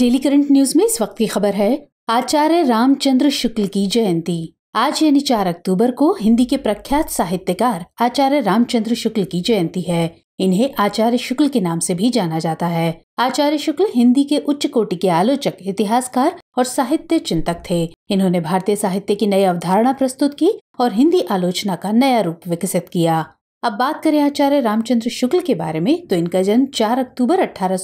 daily current news में इस वक्त की खबर है आचार्य रामचंद्र शुक्ल की जयंती आज यानी चार अक्टूबर को हिंदी के प्रख्यात साहित्यकार आचार्य रामचंद्र शुक्ल की जयंती है इन्हें आचार्य शुक्ल के नाम से भी जाना जाता है आचार्य शुक्ल हिंदी के उच्च कोटि के आलोचक इतिहासकार और साहित्य चिंतक थे इन्होंने भारतीय साहित्य की नई अवधारणा प्रस्तुत की और हिंदी आलोचना का नया रूप विकसित किया अब बात करें आचार्य रामचंद्र शुक्ल के बारे में तो इनका जन्म 4 अक्टूबर अठारह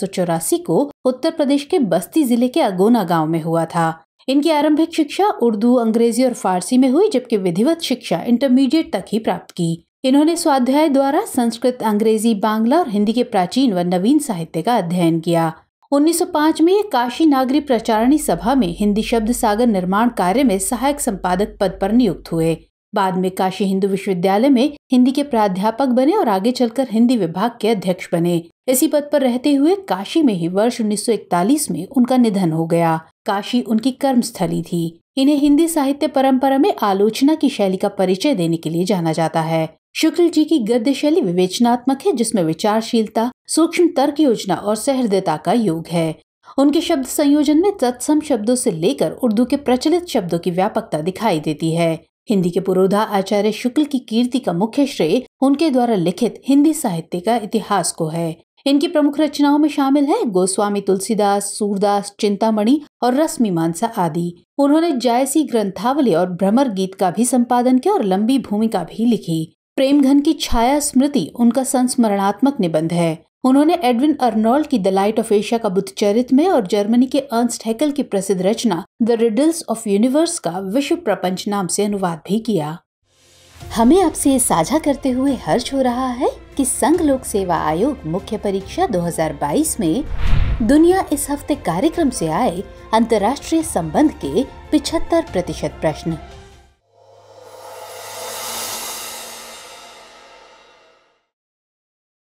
को उत्तर प्रदेश के बस्ती जिले के अगोना गांव में हुआ था इनकी आरंभिक शिक्षा उर्दू अंग्रेजी और फारसी में हुई जबकि विधिवत शिक्षा इंटरमीडिएट तक ही प्राप्त की इन्होंने स्वाध्याय द्वारा संस्कृत अंग्रेजी बांग्ला और हिंदी के प्राचीन व नवीन साहित्य का अध्ययन किया 1905 में ये काशी नागरी प्रचारणी सभा में हिंदी शब्द सागर निर्माण कार्य में सहायक संपादक पद पर नियुक्त हुए बाद में काशी हिंदू विश्वविद्यालय में हिंदी के प्राध्यापक बने और आगे चलकर हिंदी विभाग के अध्यक्ष बने इसी पद पर रहते हुए काशी में ही वर्ष 1941 में उनका निधन हो गया काशी उनकी कर्मस्थली थी इन्हें हिंदी साहित्य परंपरा में आलोचना की शैली का परिचय देने के लिए जाना जाता है शुक्ल जी की गद्य शैली विवेचनात्मक है जिसमें विचारशीलता सूक्ष्म तर्क योजना और सहृदयता का योग है उनके शब्द संयोजन में तत्सम शब्दों से लेकर उर्दू के प्रचलित शब्दों की व्यापकता दिखाई देती है हिंदी के पुरोधा आचार्य शुक्ल की कीर्ति का मुख्य श्रेय उनके द्वारा लिखित हिंदी साहित्य का इतिहास को है इनकी प्रमुख रचनाओं में शामिल है गोस्वामी तुलसीदास सूरदास चिंतामणि और रश्मि मानसा आदि उन्होंने जायसी ग्रंथावली और भ्रमर गीत का भी संपादन किया और लंबी भूमिका भी लिखी प्रेमघन की छाया स्मृति उनका संस्मरणात्मक निबंध है उन्होंने एडविन अर्नोल्ड की द लाइट ऑफ एशिया का बुद्ध चरित्र में और जर्मनी के अर्नस्ट हेकल की प्रसिद्ध रचना द रिडल्स ऑफ यूनिवर्स का विश्व प्रपंच नाम से अनुवाद भी किया हमें आपसे ये साझा करते हुए हर्ष हो रहा है कि संघ लोक सेवा आयोग मुख्य परीक्षा 2022 में दुनिया इस हफ्ते कार्यक्रम से आए अंतर्राष्ट्रीय संबंध के 75 प्रतिशत प्रश्न